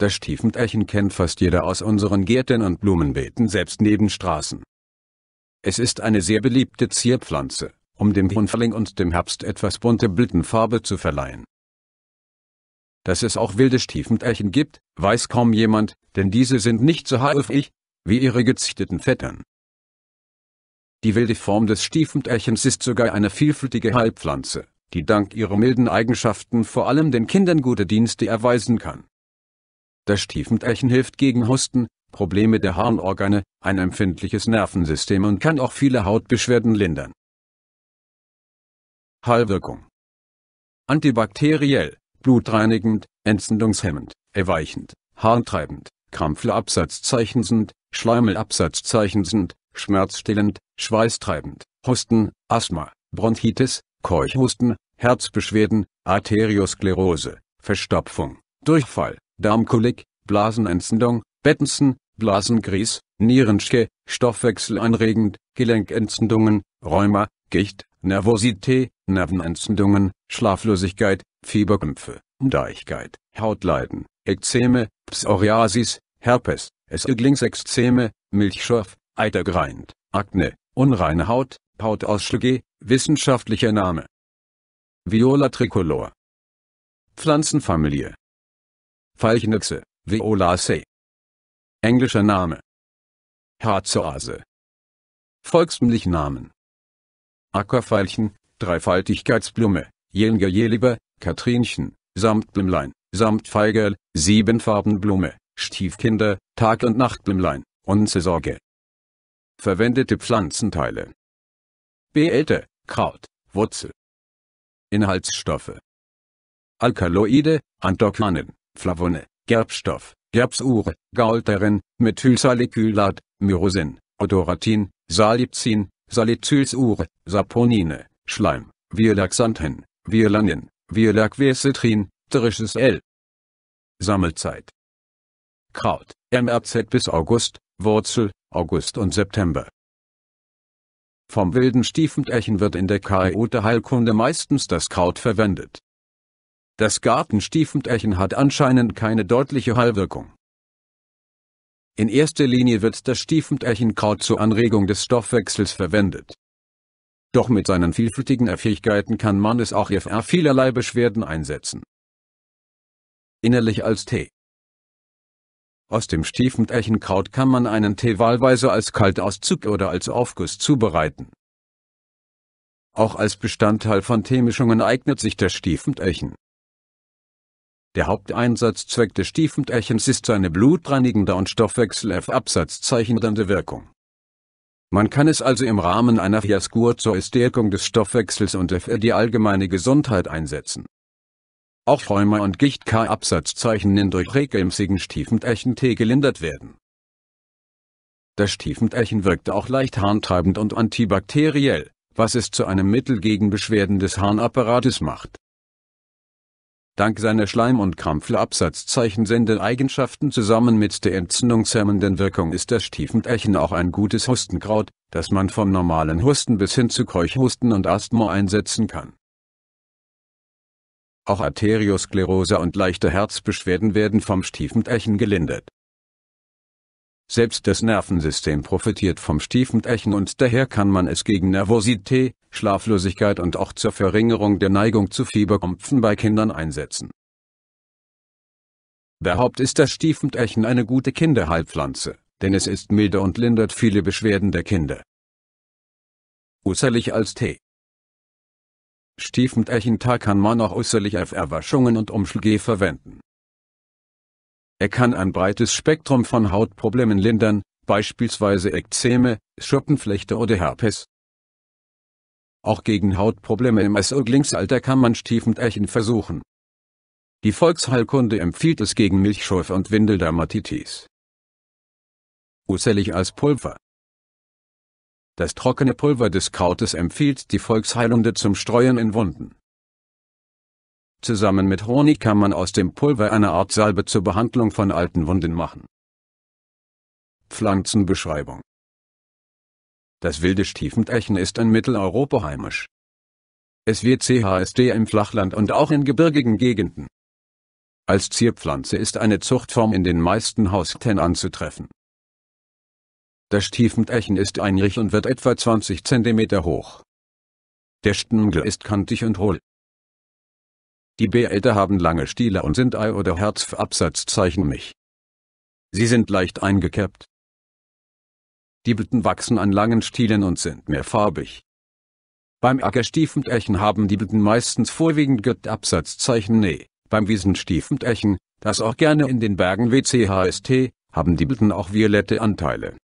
Das Stiefmütterchen kennt fast jeder aus unseren Gärten und Blumenbeeten selbst neben Straßen. Es ist eine sehr beliebte Zierpflanze, um dem Frühling und dem Herbst etwas bunte Blütenfarbe zu verleihen. Dass es auch wilde Stiefmütterchen gibt, weiß kaum jemand, denn diese sind nicht so häufig wie ihre gezüchteten Vettern. Die wilde Form des Stiefmütterchens ist sogar eine vielfältige Heilpflanze, die dank ihrer milden Eigenschaften vor allem den Kindern gute Dienste erweisen kann. Das Stiefmütterchen hilft gegen Husten, Probleme der Harnorgane, ein empfindliches Nervensystem und kann auch viele Hautbeschwerden lindern. Heilwirkung Antibakteriell, blutreinigend, entzündungshemmend, erweichend, harntreibend, krampfelabsatzzeichensend, schleimelabsatzzeichensend, schmerzstillend, schweißtreibend, Husten, Asthma, Bronchitis, Keuchhusten, Herzbeschwerden, Arteriosklerose, Verstopfung, Durchfall, Darmkolik, Blasenentzündung, Bettensen, Blasengries, Nierenschke, Stoffwechselanregend, Gelenkentzündungen, Rheuma, Gicht, Nervosität, Nervenentzündungen, Schlaflosigkeit, Fieberkümpfe, Deichkeit, Hautleiden, Ekzeme, Psoriasis, Herpes, Esseglingsekzeme, Milchschorf, Eitergreind, Akne, unreine Haut, Hautausschläge, wissenschaftlicher Name. Viola tricolor. Pflanzenfamilie Falchnüchse, Violacee. Englischer Name. Harzase. Volksmlich Namen. Ackerfeilchen, Dreifaltigkeitsblume, Jelnge Jeliber, Katrinchen, Samtblümlein, Samtfeigerl, Siebenfarbenblume, Stiefkinder, Tag- und Nachtblümlein, Unzesorge. Verwendete Pflanzenteile. Beete, Kraut, Wurzel. Inhaltsstoffe. Alkaloide, Antoxanen, Flavone, Gerbstoff, Gerbsure, Gaulterin, Methylsalicylat, Myrosin, Odoratin, Salipzin, Salicylsure, Saponine, Schleim, Virlaxanthin, Virlanin, Virlacvesitrin, Trisches L. Sammelzeit. Kraut, MRZ bis August, Wurzel, August und September. Vom wilden Stiefenterchen wird in der Chaote Heilkunde meistens das Kraut verwendet. Das Gartenstiefentechen hat anscheinend keine deutliche Heilwirkung. In erster Linie wird das Stiefentechenkraut zur Anregung des Stoffwechsels verwendet. Doch mit seinen vielfältigen Fähigkeiten kann man es auch für vielerlei Beschwerden einsetzen. Innerlich als Tee. Aus dem Stiefentechenkraut kann man einen Tee wahlweise als Kaltauszug oder als Aufguss zubereiten. Auch als Bestandteil von Teemischungen eignet sich das Stiefentechen. Der Haupteinsatzzweck des Stiefmütterchens ist seine blutreinigende und stoffwechself-absatzzeichnende Wirkung. Man kann es also im Rahmen einer Fiaskur zur Stärkung des Stoffwechsels und für die allgemeine Gesundheit einsetzen. Auch Rheuma und Gicht-K-Absatzzeichnen durch regelmäßigen Stiefmütterchentee gelindert werden. Das Stiefmütterchen wirkt auch leicht harntreibend und antibakteriell, was es zu einem Mittel gegen Beschwerden des Harnapparates macht dank seiner Schleim- und Krampfler-Absatzzeichen-sende Eigenschaften zusammen mit der entzündungshemmenden Wirkung ist das Stiefentechen auch ein gutes Hustenkraut, das man vom normalen Husten bis hin zu Keuchhusten und Asthma einsetzen kann. Auch Arteriosklerose und leichte Herzbeschwerden werden vom Stiefentechen gelindert. Selbst das Nervensystem profitiert vom Stiefentechen und daher kann man es gegen Nervosität, Schlaflosigkeit und auch zur Verringerung der Neigung zu Fieberkrämpfen bei Kindern einsetzen. Überhaupt ist das Stiefmütterchen eine gute Kinderheilpflanze, denn es ist milde und lindert viele Beschwerden der Kinder. Usserlich als Tee Stiefmütterchen-Tee kann man auch usserlich auf Erwaschungen und Umschlge verwenden. Er kann ein breites Spektrum von Hautproblemen lindern, beispielsweise Ekzeme, Schuppenflechte oder Herpes. Auch gegen Hautprobleme im Säuglingsalter kann man Stiefmütterchen versuchen. Die Volksheilkunde empfiehlt es gegen Milchschurf und Windeldermatitis. Usellig als Pulver. Das trockene Pulver des Krautes empfiehlt die Volksheilunde zum Streuen in Wunden. Zusammen mit Honig kann man aus dem Pulver eine Art Salbe zur Behandlung von alten Wunden machen. Pflanzenbeschreibung das wilde Stiefentechen ist in Mitteleuropa heimisch. Es wird CHSD im Flachland und auch in gebirgigen Gegenden. Als Zierpflanze ist eine Zuchtform in den meisten Haushalten anzutreffen. Das Stiefentechen ist einjährig und wird etwa 20 cm hoch. Der Stängel ist kantig und hohl. Die Beete haben lange Stiele und sind ei- oder Herzabsatzzeichen mich. Sie sind leicht eingekerbt. Die Blüten wachsen an langen Stielen und sind mehrfarbig. Beim Ackerstiefendechen haben die Blüten meistens vorwiegend Gött-Absatzzeichen Ne. Beim Wiesenstiefendechen, das auch gerne in den Bergen WCHST, haben die Blüten auch violette Anteile.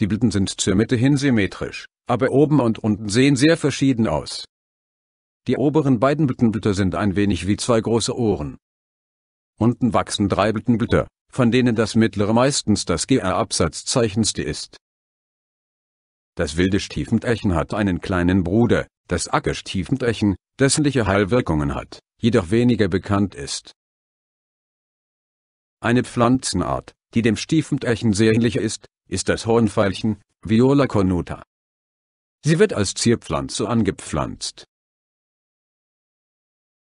Die Blüten sind zur Mitte hin symmetrisch, aber oben und unten sehen sehr verschieden aus. Die oberen beiden Blütenblätter sind ein wenig wie zwei große Ohren. Unten wachsen drei Blütenblätter, von denen das mittlere meistens das gr absatzzeichenste ist. Das wilde Stiefentechen hat einen kleinen Bruder, das Ackerstiefentechen, dessen Heilwirkungen hat, jedoch weniger bekannt ist. Eine Pflanzenart, die dem Stiefentechen sehr ähnlich ist, ist das Hornfeilchen, Viola cornuta. Sie wird als Zierpflanze angepflanzt.